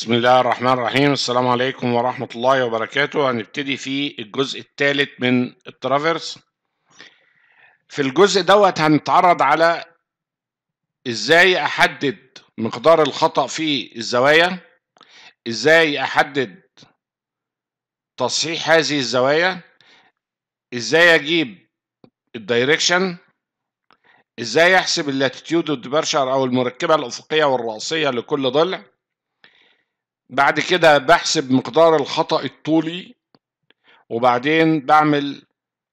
بسم الله الرحمن الرحيم السلام عليكم ورحمة الله وبركاته هنبتدي في الجزء الثالث من الترافرس في الجزء دوت هنتعرض على ازاي احدد مقدار الخطأ في الزوايا ازاي احدد تصحيح هذه الزوايا ازاي اجيب الدايركشن ازاي احسب اللاتيتيود والديبرشر او المركبة الافقية والرأسية لكل ضلع بعد كده بحسب مقدار الخطأ الطولي وبعدين بعمل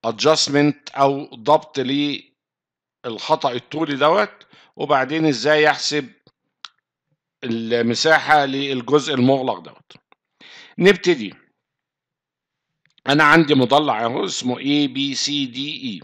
adjustment او ضبط للخطأ الطولي دوت وبعدين ازاي احسب المساحة للجزء المغلق دوت نبتدي انا عندي مضلع اهو اسمه ABCDE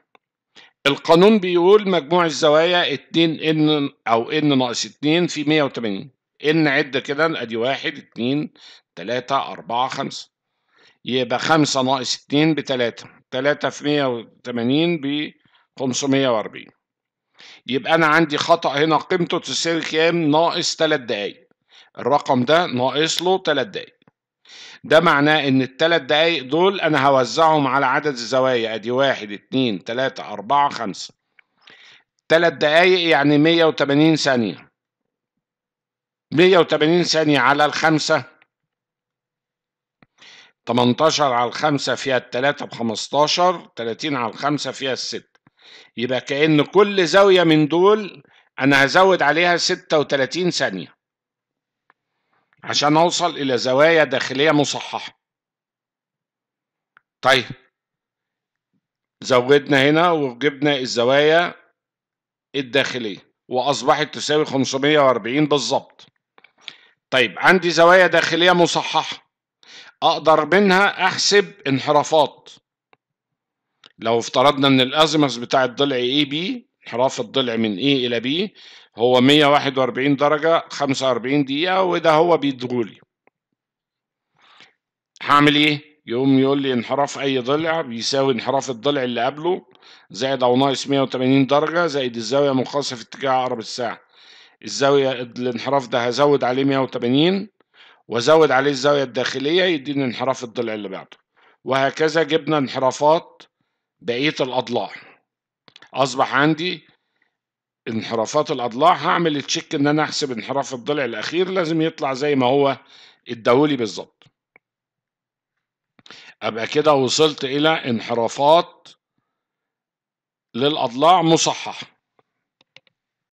القانون بيقول مجموع الزوايا 2 ان او ان ناقص 2 في 180 ان عد كده ادي 1 2 3 4 5 يبقى 5 ناقص 2 ب 3 3 في 180 ب 540 يبقى انا عندي خطأ هنا قيمته تساوي كام ناقص 3 دقايق الرقم ده ناقص له 3 دقايق ده معناه ان الثلاث دقايق دول انا هوزعهم على عدد الزوايا ادي واحد اتنين تلاتة اربعة خمسة تلات دقايق يعني مية وتمانين ثانية مية وتمانين ثانية على الخمسة تمنتاشر على الخمسة فيها التلاتة بخمستاشر تلاتين على الخمسة فيها الست يبقى كأن كل زاوية من دول أنا هزود عليها ستة وتلاتين ثانية عشان أوصل إلى زوايا داخلية مصححة طيب زودنا هنا وجبنا الزوايا الداخلية وأصبحت تساوي 540 بالظبط طيب عندي زوايا داخلية مصححة أقدر منها أحسب انحرافات لو افترضنا ان الازمس بتاع الضلع اي بي انحراف الضلع من A إيه إلى B هو 141 درجة 45 دقيقة وده هو بيديهولي هعمل إيه؟ يقوم يقول لي انحراف أي ضلع بيساوي انحراف الضلع اللي قبله زائد أو ناقص 180 درجة زائد الزاوية المنخفضة في اتجاه عقرب الساعة الزاوية الانحراف ده هزود عليه 180 وازود عليه الزاوية الداخلية يديني انحراف الضلع اللي بعده وهكذا جبنا انحرافات بقية الأضلاع اصبح عندي انحرافات الاضلاع هعمل تشيك ان انا احسب انحراف الضلع الاخير لازم يطلع زي ما هو اداهولي بالظبط ابقى كده وصلت الى انحرافات للاضلاع مصححه